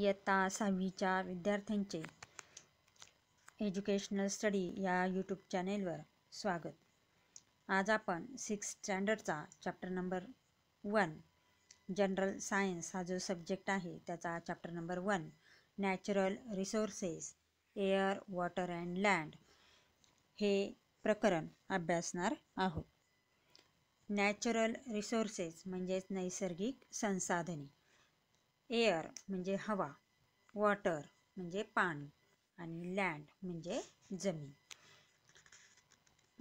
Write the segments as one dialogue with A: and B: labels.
A: इयत्ता सहावीच्या विद्यार्थ्यांचे एज्युकेशनल स्टडी या यूट्यूब चॅनेलवर स्वागत आज आपण सिक्स्थ स्टँडर्डचा chapter number one general science हा जो सब्जेक्ट आहे त्याचा chapter number one natural resources air water and land हे प्रकरण अभ्यासणार आहोत नॅचरल रिसोर्सेस म्हणजेच नैसर्गिक संसाधने एअर म्हणजे हवा वॉटर म्हणजे पाणी आणि लँड म्हणजे जमीन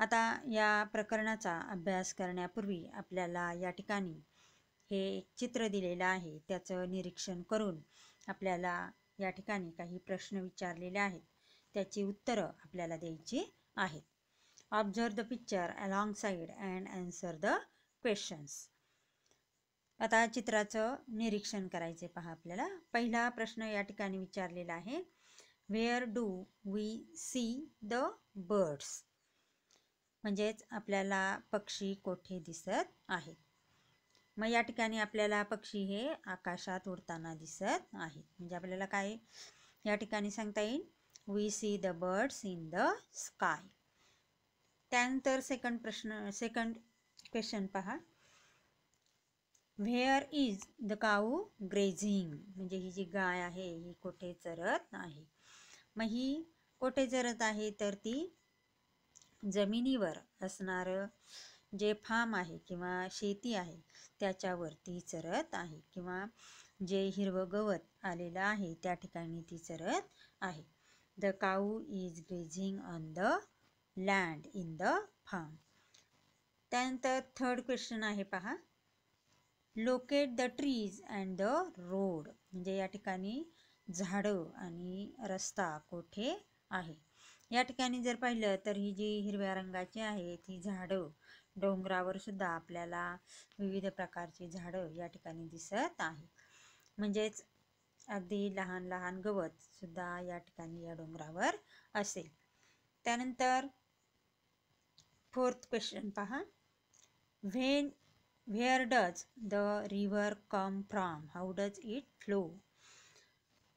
A: आता या प्रकरणाचा अभ्यास करण्यापूर्वी आपल्याला या ठिकाणी हे एक चित्र दिलेलं आहे त्याचं निरीक्षण करून आपल्याला या ठिकाणी काही प्रश्न विचारलेले आहेत त्याची उत्तरं आपल्याला द्यायची आहेत observe the picture alongside and answer the questions आता चित्राचं निरीक्षण करायचे पहा आपल्याला पहिला प्रश्न या ठिकाणी विचारलेला आहे where do we see the birds म्हणजेच आपल्याला पक्षी कोठे दिसत आहेत मग या ठिकाणी आपल्याला पक्षी हे आकाशात उडताना दिसत आहेत म्हणजे आपल्याला काय या ठिकाणी सांगता येईल we see the birds in the sky त्यानंतर सेकंड प्रश्न सेकंड क्वेश्चन पहा where is the cow grazing म्हणजे ही जी गाय आहे ही कुठे चरत आहे मग ही कोठे चरत आहे तर ती जमिनीवर असणारं जे फार्म आहे किंवा शेती आहे त्याच्यावरती चरत आहे किंवा जे हिरवं गवत आलेलं आहे त्या ठिकाणी ती चरत आहे the cow is grazing on the land in the farm त्यानंतर थर्ड क्वेश्चन आहे पहा locate the trees and the road म्हणजे या ठिकाणी झाडं आणि रस्ता कोठे आहे या ठिकाणी जर पाहिलं तर ही जी हिरव्या रंगाची आहेत ही झाडं डोंगरावर सुद्धा आपल्याला विविध प्रकारची झाडं या ठिकाणी दिसत आहे म्हणजेच अगदी लहान लहान गवत सुद्धा या ठिकाणी या डोंगरावर असेल त्यानंतर फोर्थ क्वेश्चन पहा when where does the river come from how does it flow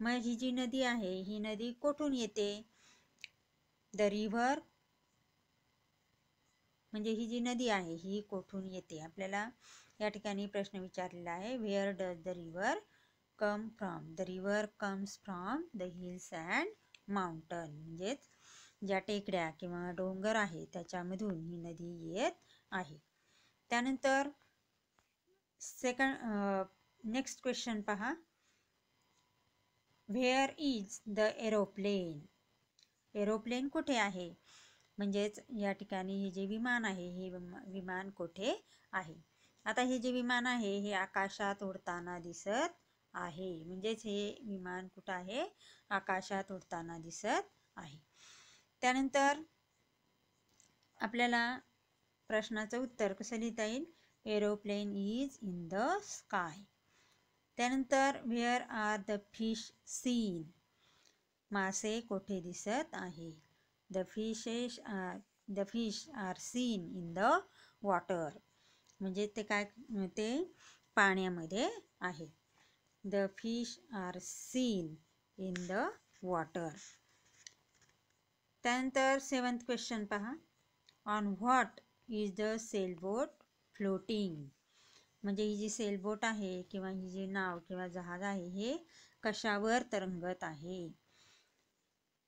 A: मग ही जी नदी आहे ही नदी कोठून येते द रिव्हर म्हणजे ही जी नदी आहे ही कोठून येते आपल्याला या ठिकाणी प्रश्न विचारलेला आहे where does the river come from the river comes from the hills and mountain म्हणजेच ज्या टेकड्या किंवा डोंगर आहे त्याच्यामधून ही नदी येत आहे त्यानंतर सेकंड नेक्स्ट क्वेश्चन पहा where is the aeroplane aeroplane कुठे आहे म्हणजेच या ठिकाणी हे जे विमान आहे हे विमान कुठे आहे आता हे जे विमान आहे हे आकाशात उडताना दिसत आहे म्हणजेच हे विमान कुठं आहे आकाशात उडताना दिसत आहे त्यानंतर आपल्याला प्रश्नाचं उत्तर कसं लिहिता येईल aeroplane is in the sky त्यानंतर where are the fish seen मासे कोठे दिसत आहे the fishes are the fish are seen in the water म्हणजे ते काय ते पाण्यामध्ये आहे the fish are seen in the water त्यानंतर सेवन्थ क्वेश्चन पहा on what is the sail boat floating म्हणजे ही जी सेलबोट आहे किंवा ही जी नाव किंवा जहाज आहे हे कशावर तरंगत आहे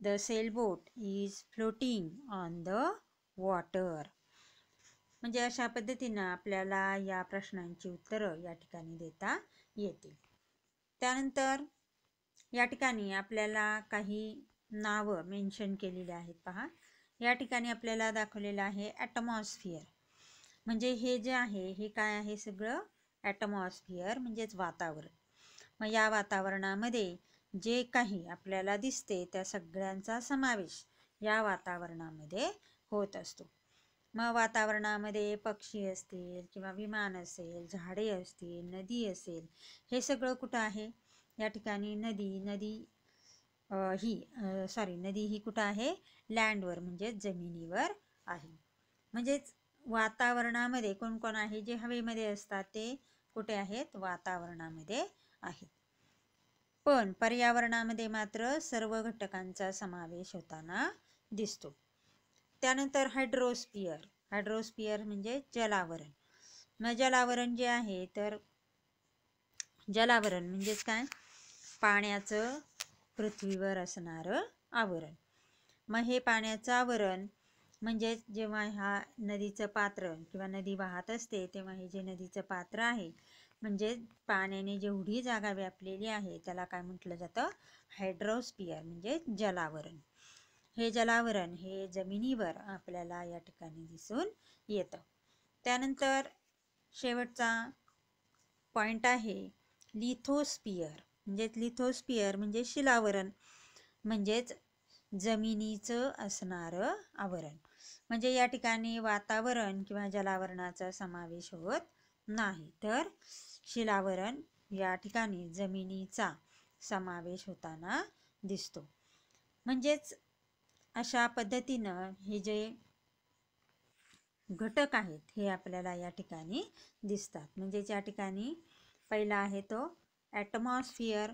A: the sailboat is floating on the water म्हणजे अशा पद्धतीनं आपल्याला या प्रश्नांची उत्तरं या ठिकाणी देता येतील त्यानंतर या ठिकाणी आपल्याला काही नावं मेन्शन केलेली आहेत पहा या ठिकाणी आपल्याला दाखवलेलं आहे ॲटमॉस्फिअर म्हणजे हे जे आहे हे काय आहे सगळं ॲटमॉस्फिअर म्हणजेच वातावरण मग या वातावरणामध्ये जे काही आपल्याला दिसते त्या सगळ्यांचा समावेश या वातावरणामध्ये होत असतो मग वातावरणामध्ये पक्षी असतील किंवा विमान असेल झाडे असतील नदी असेल हे सगळं कुठं आहे या ठिकाणी नदी नदी ही सॉरी नदी ही कुठं आहे लँडवर म्हणजेच जमिनीवर आहे म्हणजेच वातावरणामध्ये कोणकोण आहे जे हवेमध्ये असतात ते कुठे आहेत वातावरणामध्ये आहेत पण पर्यावरणामध्ये मात्र सर्व घटकांचा समावेश होताना दिसतो त्यानंतर हायड्रोस्पियर हायड्रोस्पियर म्हणजे जलावरण मग जलावरण जे आहे तर जलावरण म्हणजेच काय पाण्याचं पृथ्वीवर असणारं आवरण मग हे पाण्याचं आवरण म्हणजेच जेव्हा ह्या नदीचं पात्र किंवा नदी वाहत असते तेव्हा हे जे नदीचं पात्र आहे म्हणजे पाण्याने जेवढी जागा व्यापलेली आहे त्याला काय म्हटलं जातं हायड्रोस्पियर म्हणजे जलावरण हे जलावरण हे जमिनीवर आपल्याला या ठिकाणी दिसून येतं त्यानंतर शेवटचा पॉईंट आहे लिथोस्पियर म्हणजेच लिथोस्पियर म्हणजे शिलावरण म्हणजेच जमिनीचं असणारं आवरण म्हणजे या ठिकाणी वातावरण किंवा जलावरणाचा समावेश होत नाही तर शिलावरण या ठिकाणी जमिनीचा समावेश होताना दिसतो म्हणजेच अशा पद्धतीनं हे जे घटक आहेत हे आपल्याला या ठिकाणी दिसतात म्हणजेच या ठिकाणी पहिला आहे तो ॲटमॉस्फिअर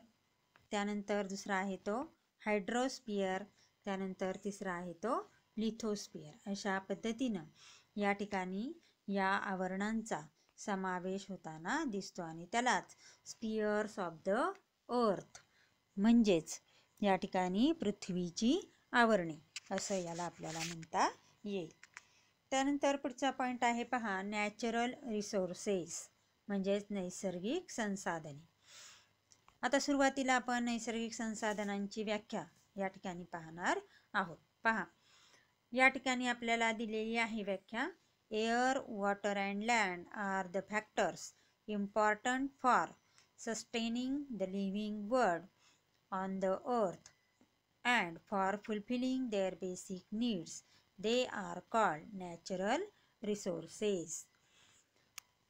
A: त्यानंतर दुसरा आहे तो हायड्रोस्फियर त्यानंतर तिसरा आहे तो लिथोस्फिअर अशा पद्धतीनं या ठिकाणी या आवरणांचा समावेश होताना दिसतो आणि त्यालाच स्पियर्स ऑफ द अर्थ म्हणजेच या ठिकाणी पृथ्वीची आवरणे असं याला आपल्याला म्हणता येईल त्यानंतर पुढचा पॉईंट आहे पहा नॅचरल रिसोर्सेस म्हणजेच नैसर्गिक संसाधने आता सुरुवातीला आपण नैसर्गिक संसाधनांची व्याख्या या ठिकाणी पाहणार आहोत पहा या ठिकाणी आपल्याला दिलेली आहे व्याख्या air water and land are the factors important for sustaining the living world on the earth and for fulfilling their basic needs they are called natural resources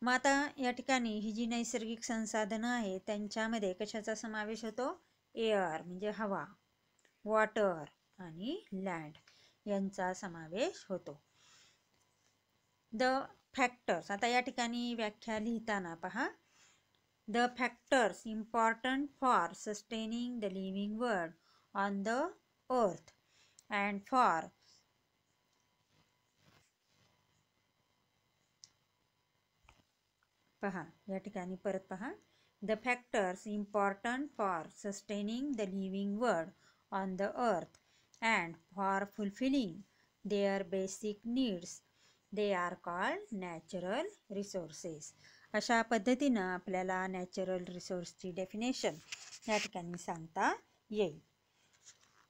A: मग आता या ठिकाणी ही जी नैसर्गिक संसाधनं आहेत त्यांच्यामध्ये कशाचा समावेश होतो एअर म्हणजे हवा वॉटर आणि लँड यांचा समावेश होतो द फॅक्टर्स आता या ठिकाणी व्याख्या लिहिताना पहा the factors important for sustaining the living world on the earth and for पहा या ठिकाणी परत पहा the factors important for sustaining the living world on the earth and for fulfilling their basic needs. They are called natural resources अशा पद्धतीनं आपल्याला natural रिसोर्सची definition या ठिकाणी सांगता येईल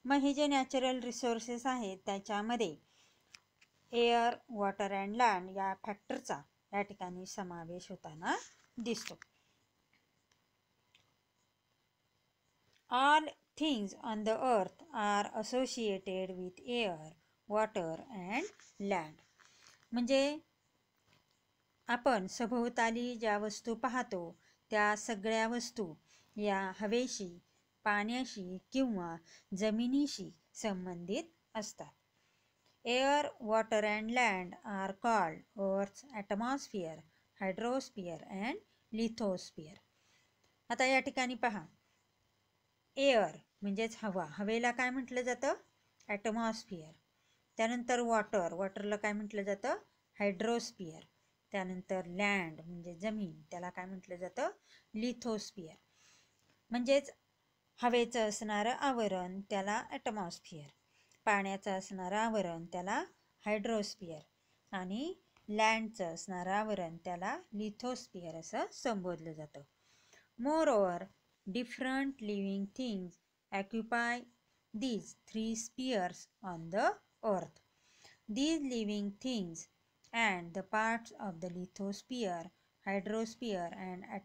A: मग हे जे नॅचरल रिसोर्सेस आहेत त्याच्यामध्ये एअर वॉटर अँड लँड या फॅक्टरचा या ठिकाणी समावेश होताना दिसतो all things on the earth are associated with air water and land म्हणजे आपण सभोवताली ज्या वस्तू पाहतो त्या सगळ्या वस्तू या हवेशी पाण्याशी किंवा जमिनीशी संबंधित असतात air water and land are called earth atmosphere hydrosphere and lithosphere आता या ठिकाणी पहा एअर म्हणजेच हवा हवेला काय म्हटलं जातं ॲटमॉस्फियर त्यानंतर वॉटर वॉटरला काय म्हटलं जातं हायड्रोस्पियर त्यानंतर लँड म्हणजे जमीन त्याला काय म्हटलं जातं लिथोस्फियर म्हणजेच हवेचं असणारं आवरण त्याला ॲटमॉस्फियर पाण्याचं असणारं आवरण त्याला हायड्रोस्पियर आणि लँडचं असणारं आवरण त्याला लिथोस्फियर असं संबोधलं जातं moreover different living things occupy these three spheres on the earth. These living things and the parts of the lithosphere, hydrosphere and at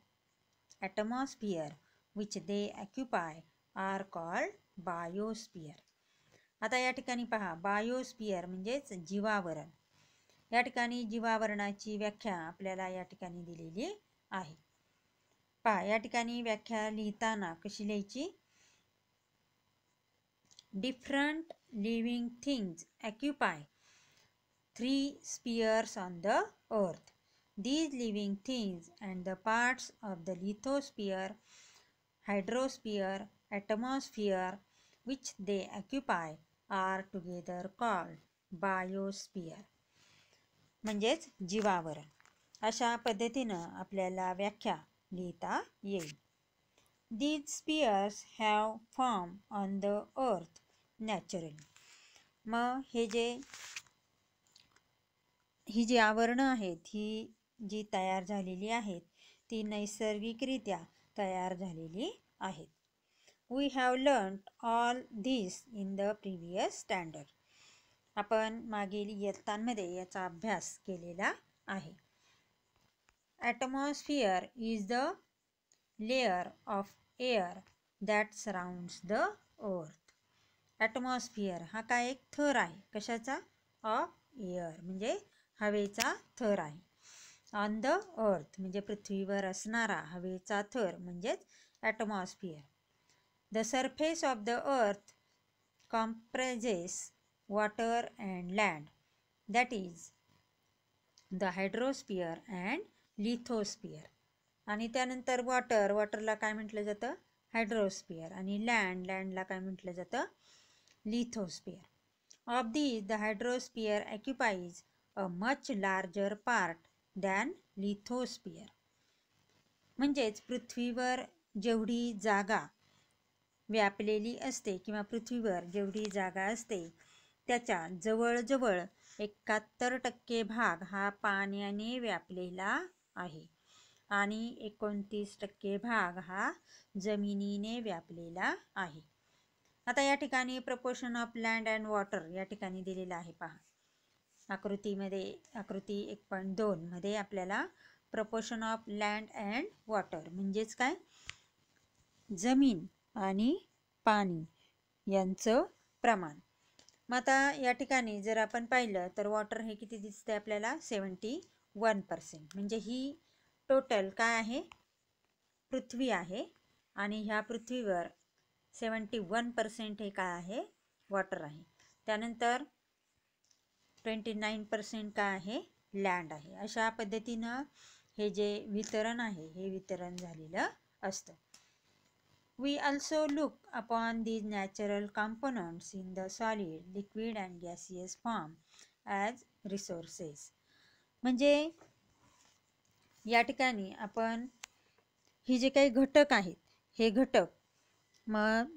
A: atmosphere which they occupy are called biosphere. आता या ठिकाणी पहा biosphere म्हणजेच जीवावरण या ठिकाणी जीवावरणाची व्याख्या आपल्याला या ठिकाणी दिलेली आहे पहा या ठिकाणी व्याख्या लिहिताना कशी लिहायची different living things occupy three spheres on the earth. These living things and the parts of the lithosphere, hydrosphere, atmosphere which they occupy are together called biosphere. म्हणजेच जीवावरण अशा पद्धतीनं आपल्याला व्याख्या लिहिता येईल These spheres have form on the earth. Naturally मग हे जे ही जी आवरणं आहेत ही जी तयार झालेली आहेत ती नैसर्गिकरित्या तयार झालेली आहेत we have learn all this in the previous standard आपण मागील इयत्तांमध्ये याचा अभ्यास केलेला आहे atmosphere is the layer of air that surrounds the earth atmosphere हा काय एक थर आहे कशाचा ऑफ एअर म्हणजे हवेचा थर आहे ऑन द अर्थ म्हणजे पृथ्वीवर असणारा हवेचा थर म्हणजेच atmosphere the surface of the earth comprises water and land that is the hydrosphere and lithosphere आणि त्यानंतर वॉटर वॉटरला काय म्हटलं जातं हायड्रोस्फिअर आणि लँड लँडला काय म्हटलं जातं lithosphere of the the hydrosphere occupies a much larger part than lithosphere म्हणजेच पृथ्वीवर जेवढी जागा व्यापलेली असते किंवा पृथ्वीवर जेवढी जागा असते त्याच्या जवळजवळ एकाहत्तर टक्के भाग हा पाण्याने व्यापलेला आहे आणि एकोणतीस टक्के भाग हा जमिनीने व्यापलेला आहे आता या ठिकाणी proportion of land and water या ठिकाणी दिलेलं आहे पहा आकृतीमध्ये आकृती एक पॉईंट दोनमध्ये आपल्याला proportion of land and water म्हणजेच काय जमीन आणि पाणी यांचं प्रमाण मग आता या ठिकाणी जर आपण पाहिलं तर वॉटर हे किती दिसते आपल्याला सेवन्टी वन पर्सेंट म्हणजे ही टोटल काय आहे पृथ्वी आहे आणि ह्या पृथ्वीवर सेवन्टी वन पर्सेंट हे काय आहे वॉटर आहे त्यानंतर ट्वेंटी नाईन पर्सेंट काय आहे लँड आहे अशा पद्धतीनं हे जे वितरण आहे हे वितरण झालेलं असतं we also look upon these natural components in the solid liquid and gaseous form as resources म्हणजे या ठिकाणी आपण ही जे काही घटक आहेत हे घटक मग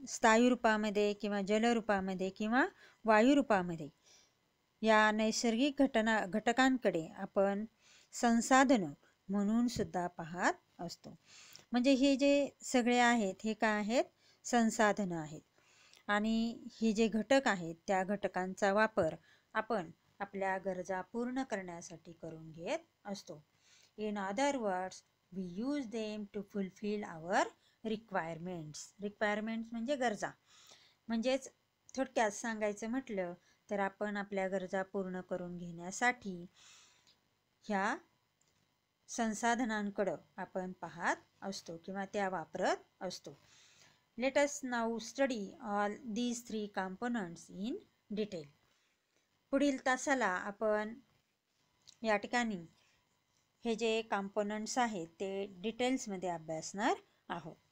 A: रूपामध्ये किंवा जलरूपामध्ये किंवा वायुरूपामध्ये या नैसर्गिक घटना घटकांकडे आपण संसाधनं म्हणून सुद्धा पाहत असतो म्हणजे हे जे सगळे आहेत हे काय आहेत संसाधनं आहेत आणि हे जे घटक आहेत त्या घटकांचा वापर आपण आपल्या गरजा पूर्ण करण्यासाठी करून घेत असतो in other words we use them to fulfil our requirements requirements म्हणजे गरजा म्हणजेच थोडक्यात सांगायचं म्हटलं तर आपण आपल्या गरजा पूर्ण करून घेण्यासाठी ह्या संसाधनांकडं आपण पाहत असतो किंवा त्या वापरत असतो let's now study all these three components in detail पुढील तासाला आपण या ठिकाणी हे जे कॉम्पोनंट्स आहेत ते डिटेल्समध्ये अभ्यासणार आहोत